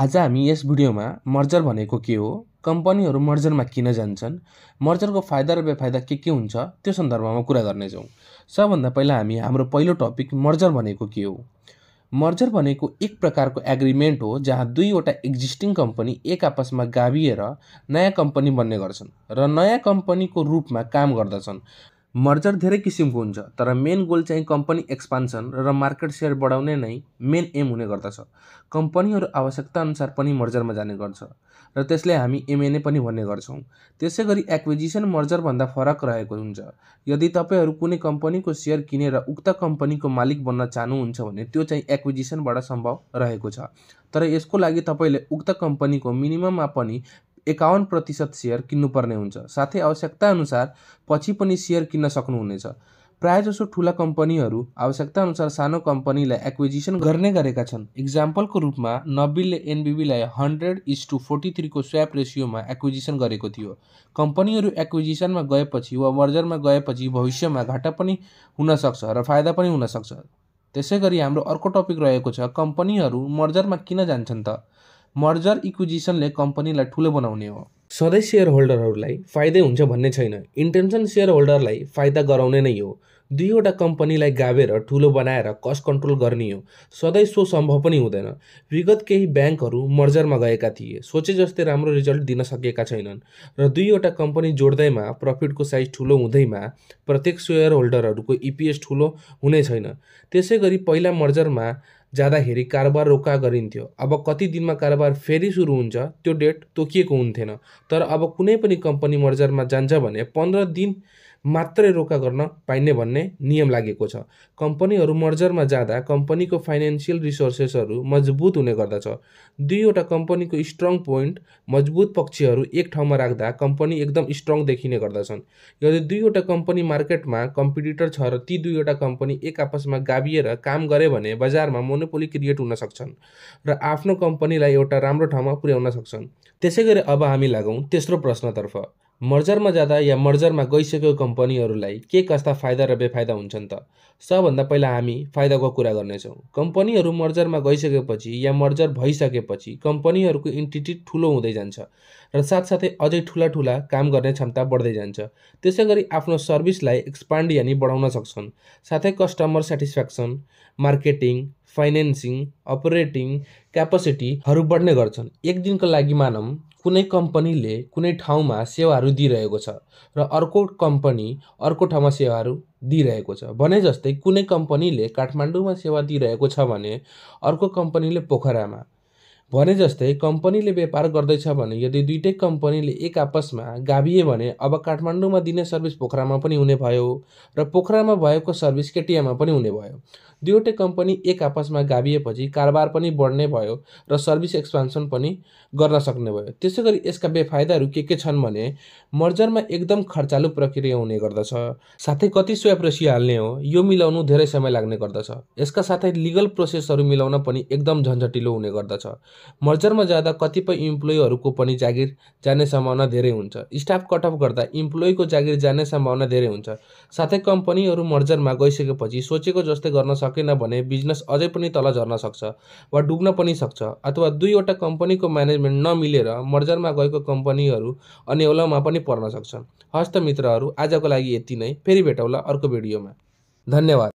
आज हामी यस भिडियोमा मर्जर भनेको के हो कम्पनीहरू मर्जरमा किन जान्छन् मर्जरको फाइदा र बेफाइदा के के हुन्छ त्यो सन्दर्भमा कुरा गर्नेछौँ सबभन्दा पहिला हामी हाम्रो पहिलो टपिक मर्जर भनेको के हो मर्जर भनेको एक प्रकारको एग्रिमेन्ट हो जहाँ दुईवटा एक्जिस्टिङ कम्पनी एक आपसमा गाभिएर नयाँ कम्पनी बन्ने गर्छन् र नयाँ कम्पनीको रूपमा काम गर्दछन् मर्जर धेरै किसिमको हुन्छ तर मेन गोल चाहिँ कम्पनी एक्सपान्सन र मार्केट सेयर बढाउने नै मेन एम हुने गर्दछ कम्पनीहरू अनुसार पनि मर्जरमा जाने गर्छ र त्यसले हामी एमएनए पनि भन्ने गर्छौँ त्यसै गरी एक्विजिसन मर्जरभन्दा फरक रहेको हुन्छ यदि तपाईँहरू कुनै कम्पनीको सेयर किनेर उक्त कम्पनीको मालिक बन्न चाहनुहुन्छ भने त्यो चाहिँ एक्विजिसनबाट सम्भव रहेको छ तर यसको लागि तपाईँले उक्त कम्पनीको मिनिमममा पनि एकाउन्न प्रतिशत सेयर किन्नुपर्ने हुन्छ साथै आवश्यकता अनुसार पछि पनि सेयर किन्न सक्नुहुनेछ प्रायःजसो ठुला कम्पनीहरू आवश्यकताअनुसार सानो कम्पनीलाई एक्विजिसन गर्ने गरेका छन् इक्जाम्पलको रूपमा नब्बेले एनबिबीलाई हन्ड्रेड इज टू फोर्टी थ्रीको स्व्याप रेसियोमा एक्विजिसन गरेको थियो कम्पनीहरू एक्विजिसनमा गएपछि वा मर्जरमा गएपछि भविष्यमा घाटा पनि हुनसक्छ र फाइदा पनि हुनसक्छ त्यसै गरी हाम्रो अर्को टपिक रहेको छ कम्पनीहरू मर्जरमा किन जान्छन् त मर्जर इक्विजिसनले कम्पनीलाई ठुलो बनाउने हो सधैँ सेयर होल्डरहरूलाई फाइदै हुन्छ भन्ने छैन इन्टेन्सन सेयर होल्डरलाई फाइदा गराउने नै हो दुईवटा कम्पनीलाई गाभेर ठुलो बनाएर कस्ट कन्ट्रोल गर्ने हो सधैँ सो सम्भव पनि हुँदैन विगत केही ब्याङ्कहरू मर्जरमा गएका थिए सोचे जस्तै राम्रो रिजल्ट दिन सकेका छैनन् र दुईवटा कम्पनी जोड्दैमा प्रफिटको साइज ठुलो हुँदैमा प्रत्येक सेयर होल्डरहरूको इपिएस e ठुलो हुने छैन त्यसै गरी पहिला मर्जरमा जाँदाखेरि कारोबार रोका गरिन्थ्यो अब कति दिनमा कारोबार फेरि सुरु हुन्छ त्यो डेट तोकिएको हुन्थेन तर अब कुनै पनि कम्पनी मर्जरमा जान्छ भने पन्ध्र दिन मात्रै रोका गर्न पाइने भन्ने नियम लागेको छ कम्पनीहरू मर्जरमा जाँदा कम्पनीको फाइनेन्सियल रिसोर्सेसहरू मजबुत हुने गर्दछ दुईवटा कम्पनीको स्ट्रङ पोइन्ट मजबुत पक्षहरू एक ठाउँमा राख्दा कम्पनी एकदम स्ट्रङ देखिने गर्दछन् यदि दुईवटा कम्पनी मार्केटमा कम्पिटिटर छ र ती दुईवटा कम्पनी एक आपसमा गाभिएर काम गरे भने बजारमा मोनोपोली क्रिएट हुन सक्छन् र आफ्नो कम्पनीलाई एउटा राम्रो ठाउँमा पुर्याउन सक्छन् त्यसै गरी अब हामी लागौँ तेस्रो प्रश्नतर्फ मर्जरमा जाँदा या मर्जरमा गइसकेको कम्पनीहरूलाई के कस्ता फाइदा र बेफाइदा हुन्छन् त सबभन्दा पहिला हामी फाइदाको कुरा गर्नेछौँ कम्पनीहरू मर्जरमा गइसकेपछि या मर्जर भइसकेपछि कम्पनीहरूको इन्टिटी ठुलो हुँदै जान्छ र साथसाथै अझै ठुला ठुला काम गर्ने क्षमता बढ्दै जान्छ त्यसै गरी आफ्नो सर्भिसलाई एक्सपान्ड यानि बढाउन सक्छन् साथै customer satisfaction marketing financing operating क्यापेसिटीहरू बढ्ने गर्छन् एक दिनको लागि मानौँ कुनै कम्पनीले कुनै ठाउँमा सेवाहरू दिइरहेको छ र अर्को कम्पनी अर्को ठाउँमा सेवाहरू दिइरहेको छ भने जस्तै कुनै कम्पनीले काठमाडौँमा सेवा दिइरहेको छ भने अर्को कम्पनीले पोखरामा भने जस्तै कम्पनीले व्यापार गर्दैछ भने यदि दुइटै कम्पनीले एक आपसमा गाभिए भने अब काठमाडौँमा दिने सर्भिस पोखरामा पनि हुने भयो र पोखरामा भएको सर्भिस केटिएममा पनि हुने भयो दुईवटै कम्पनी एक आपसमा गाभिएपछि कारोबार पनि बढ्ने भयो र सर्भिस एक्सपान्सन पनि गर्न सक्ने भयो त्यसै गरी यसका बेफाइदाहरू के के छन् भने मर्जरमा एकदम खर्चालु प्रक्रिया हुने गर्दछ साथै कति स्व्याप रसी हाल्ने हो यो मिलाउनु धेरै समय लाग्ने गर्दछ यसका साथै लिगल प्रोसेसहरू मिलाउन पनि एकदम झन्झटिलो हुने गर्दछ मर्जरमा जाँदा कतिपय इम्प्लोइहरूको पनि जागिर जाने सम्भावना धेरै हुन्छ स्टाफ कटअफ गर्दा इम्प्लोइको जागिर जाने सम्भावना धेरै हुन्छ साथै कम्पनीहरू मर्जरमा गइसकेपछि सोचेको जस्तै गर्न सकेन भने बिजनेस अझै पनि तल झर्न सक्छ वा डुब्न पनि सक्छ अथवा दुईवटा कम्पनीको म्यानेजमेन्ट नमिलेर मर्जरमा गएको कम्पनीहरू अन्यौलामा पनि पर्न सक्छन् हस्त मित्रहरू आजको लागि यति नै फेरि भेटौँला अर्को भिडियोमा धन्यवाद